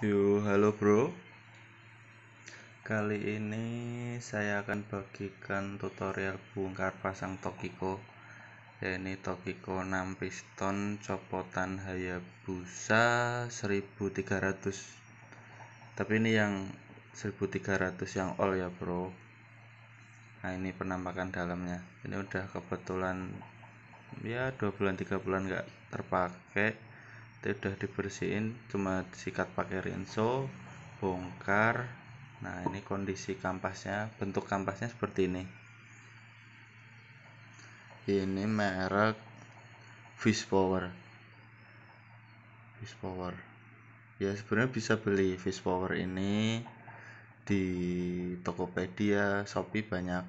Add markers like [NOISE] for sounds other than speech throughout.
Yo, halo bro. Kali ini saya akan bagikan tutorial bongkar pasang Tokiko. Ya, ini Tokiko 6 piston copotan Hayabusa 1300. Tapi ini yang 1300 yang all ya, bro. Nah, ini penampakan dalamnya. Ini udah kebetulan ya 2 bulan 3 bulan nggak terpakai udah dibersihin cuma sikat pakai rinso bongkar nah ini kondisi kampasnya bentuk kampasnya seperti ini ini merek fish power fish power ya sebenarnya bisa beli fish power ini di Tokopedia Shopee banyak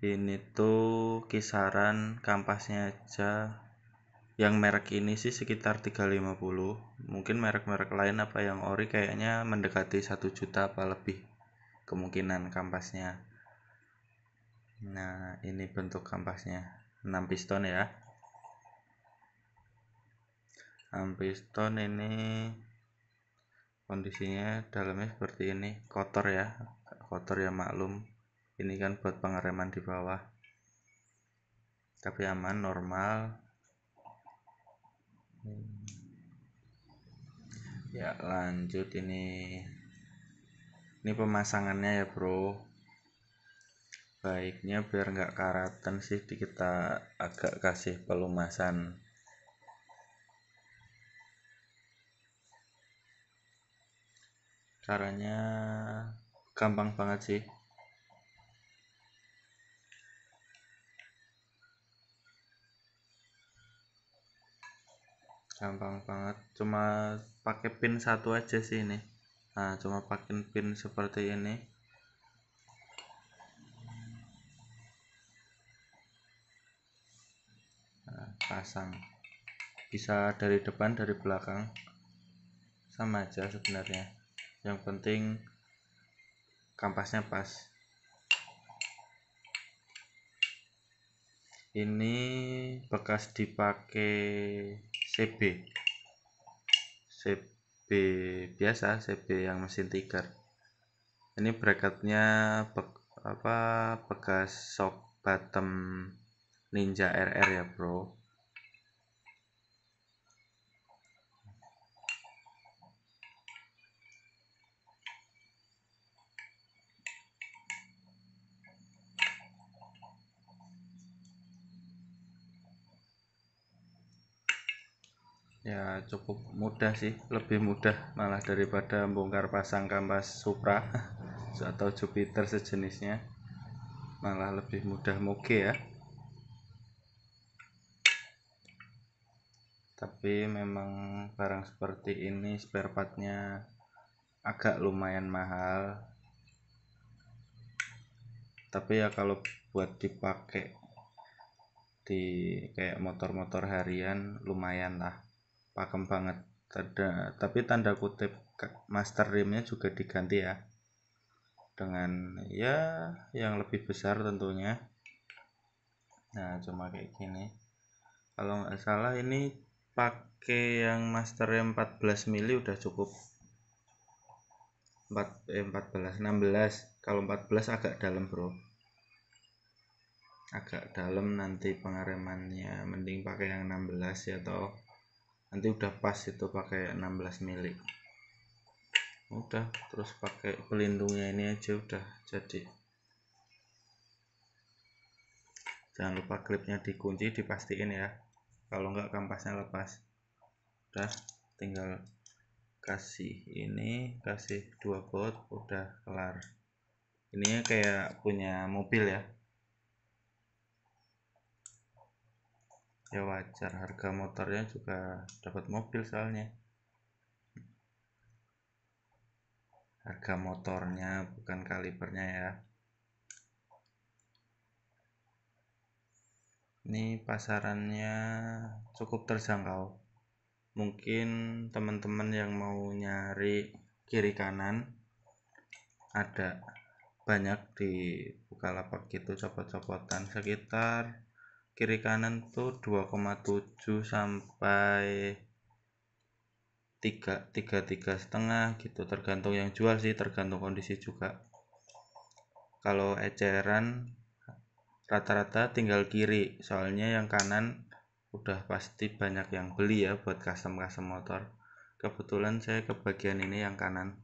ini tuh kisaran kampasnya aja yang merek ini sih sekitar 350 mungkin merek-merek lain apa yang ori kayaknya mendekati 1 juta apa lebih kemungkinan kampasnya nah ini bentuk kampasnya 6 piston ya 6 piston ini kondisinya dalamnya seperti ini kotor ya kotor ya maklum ini kan buat pengereman di bawah tapi aman normal Hmm. ya lanjut ini ini pemasangannya ya bro baiknya biar nggak karatan sih kita agak kasih pelumasan caranya gampang banget sih gampang banget cuma pakai pin satu aja sih ini nah cuma pakai pin seperti ini nah, pasang bisa dari depan dari belakang sama aja sebenarnya yang penting kampasnya pas ini bekas dipakai CB CB biasa CB yang mesin tiger ini bracketnya bek, apa bekas shock bottom ninja RR ya bro ya cukup mudah sih lebih mudah malah daripada membongkar pasang kampas Supra [LAUGHS] atau Jupiter sejenisnya malah lebih mudah moge ya tapi memang barang seperti ini spare partnya agak lumayan mahal tapi ya kalau buat dipakai di kayak motor-motor harian lumayan lah pakem banget tapi tanda kutip master rimnya juga diganti ya dengan ya yang lebih besar tentunya nah cuma kayak gini kalau nggak salah ini pakai yang master rim 14 mili udah cukup 4 eh, 14 16 kalau 14 agak dalam bro agak dalam nanti pengaremannya mending pakai yang 16 ya toh nanti udah pas itu pakai 16 mili udah terus pakai pelindungnya ini aja udah jadi jangan lupa klipnya dikunci dipastikan ya kalau enggak kampasnya lepas udah tinggal kasih ini kasih dua bot udah kelar ini kayak punya mobil ya ya wajar harga motornya juga dapat mobil soalnya harga motornya bukan kalibernya ya ini pasarannya cukup terjangkau mungkin teman-teman yang mau nyari kiri kanan ada banyak di Bukalapak gitu copot-copotan sekitar kiri kanan tuh 2,7 sampai 3 3 tiga setengah gitu tergantung yang jual sih tergantung kondisi juga kalau eceran rata-rata tinggal kiri soalnya yang kanan udah pasti banyak yang beli ya buat custom-custom motor kebetulan saya ke bagian ini yang kanan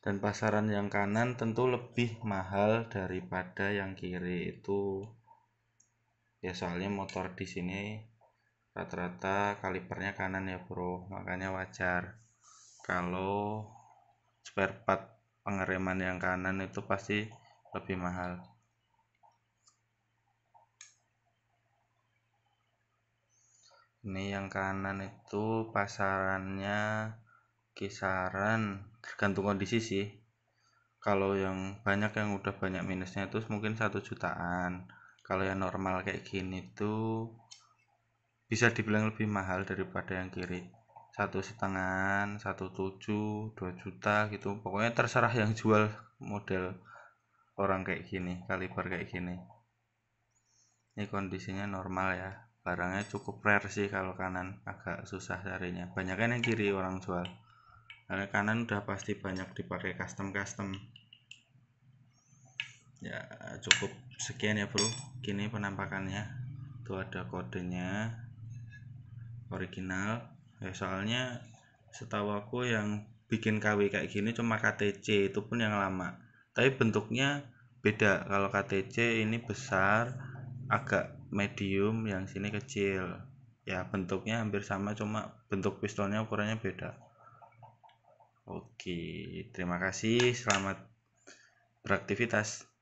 dan pasaran yang kanan tentu lebih mahal daripada yang kiri itu ya soalnya motor di sini rata-rata kalipernya kanan ya bro makanya wajar kalau spare part pengereman yang kanan itu pasti lebih mahal ini yang kanan itu pasarannya kisaran tergantung kondisi sih kalau yang banyak yang udah banyak minusnya itu mungkin satu jutaan kalau yang normal kayak gini tuh bisa dibilang lebih mahal daripada yang kiri satu setengah, satu tujuh dua juta gitu pokoknya terserah yang jual model orang kayak gini kaliber kayak gini ini kondisinya normal ya barangnya cukup rare sih kalau kanan agak susah carinya banyaknya kan yang kiri orang jual karena kanan udah pasti banyak dipakai custom custom ya cukup sekian ya bro kini penampakannya itu ada kodenya original ya soalnya setahu aku yang bikin KW kayak gini cuma KTC itu pun yang lama tapi bentuknya beda kalau KTC ini besar agak medium yang sini kecil ya bentuknya hampir sama cuma bentuk pistolnya ukurannya beda oke terima kasih selamat beraktivitas